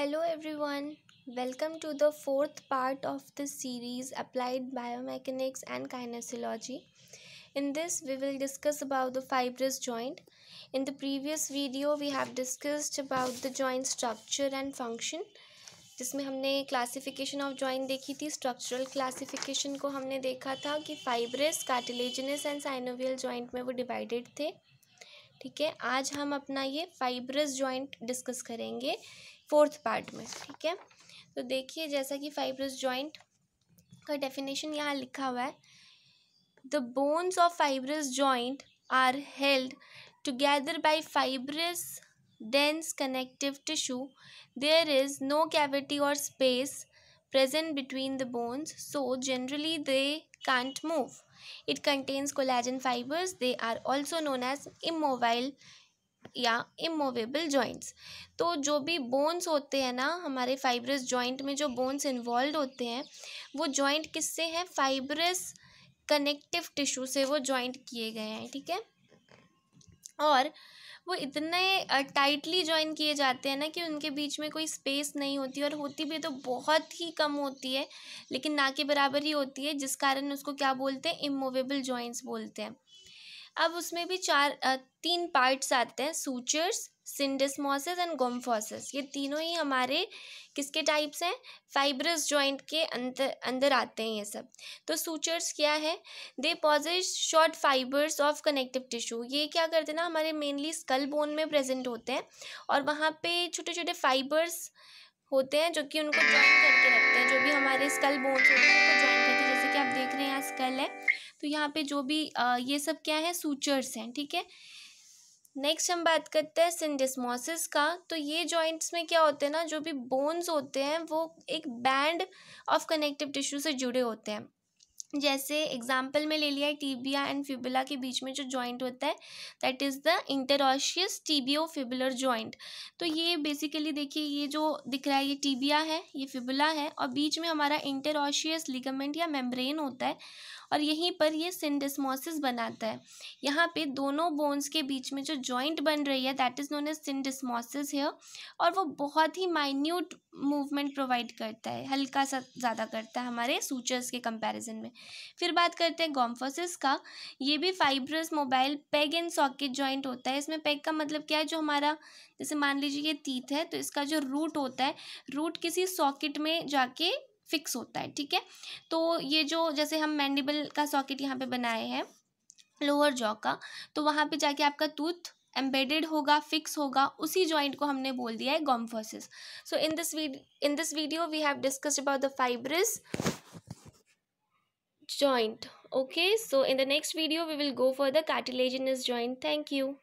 hello everyone welcome to the fourth part of the series applied biomechanics and kinesiology in this we will discuss about the fibrous joint in the previous video we have discussed about the joint structure and function जिसमें हमने classification of joint देखी थी structural classification को हमने देखा था कि fibrous cartilaginous and synovial joint में वो डिवाइडेड थे ठीक है आज हम अपना ये फाइब्रस जॉइंट डिस्कस करेंगे फोर्थ पार्ट में ठीक है तो देखिए जैसा कि फाइब्रस जॉइंट का डेफिनेशन यहाँ लिखा हुआ है the bones of fibrous joint are held together by fibrous dense connective tissue there is no cavity और space present between the bones so generally they can't move it contains collagen fibres they are also known as immobile या immovable joints तो जो भी bones होते हैं ना हमारे fibrous joint में जो बोन्स इन्वॉल्व होते हैं वो जॉइंट किससे हैं फाइब्रस कनेक्टिव टिश्यू से वो जॉइंट किए गए हैं ठीक है और वो इतने टाइटली ज्वाइन किए जाते हैं ना कि उनके बीच में कोई स्पेस नहीं होती और होती भी तो बहुत ही कम होती है लेकिन ना के बराबर ही होती है जिस कारण उसको क्या बोलते हैं इमूवेबल जॉइंट्स बोलते हैं अब उसमें भी चार तीन पार्ट्स आते हैं सूचर्स सिंडिसमोसिस एंड गोम्फोसिस ये तीनों ही हमारे किसके टाइप्स हैं फाइब्रस जॉइंट के अंदर अंदर आते हैं ये सब तो सूचर्स क्या है they posit short fibres of connective tissue ये क्या करते हैं ना हमारे मेनली स्कल बोन में प्रेजेंट होते हैं और वहाँ पे छोटे छोटे फाइबर्स होते हैं जो कि उनको ज्वाइन करके रखते हैं जो भी हमारे स्कल बोन्स होते हैं उनको ज्वाइन करते हैं जैसे कि आप देख रहे हैं यहाँ स्कल है तो यहाँ पे जो भी आ, ये सब क्या है सूचर्स हैं ठीक है नेक्स्ट हम बात करते हैं सिंडिस्मोसिस का तो ये जॉइंट्स में क्या होते हैं ना जो भी बोन्स होते हैं वो एक बैंड ऑफ कनेक्टिव टिश्यू से जुड़े होते हैं जैसे एग्जाम्पल में ले लिया है टीबिया एंड फिबुला के बीच में जो जॉइंट होता है that is the interosseous tibiofibular joint तो ये बेसिकली देखिए ये जो दिख रहा है ये टीबिया है ये फिबुला है और बीच में हमारा इंटरऑशियस लिगामेंट या मेम्ब्रेन होता है और यहीं पर ये सिंडिसमोसिस बनाता है यहाँ पे दोनों बोन्स के बीच में जो जॉइंट बन रही है that is known as syndesmosis है और वो बहुत ही माइन्यूट मूवमेंट प्रोवाइड करता है हल्का सा ज़्यादा करता है हमारे सूचर्स के कंपैरिजन में फिर बात करते हैं गॉम्फोसिस का ये भी fibrous mobile peg and socket joint होता है इसमें पेग का मतलब क्या है जो हमारा जैसे मान लीजिए ये तीत है तो इसका जो रूट होता है रूट किसी सॉकेट में जाके फिक्स होता है ठीक है तो ये जो जैसे हम मैंडिबल का सॉकेट यहाँ पे बनाए हैं लोअर जॉ का तो वहाँ पे जाके आपका टूथ एम्बेडेड होगा फिक्स होगा उसी जॉइंट को हमने बोल दिया है gomphosis so in this in this video we have discuss about the fibrous joint okay so in the next video we will go for the cartilaginous joint thank you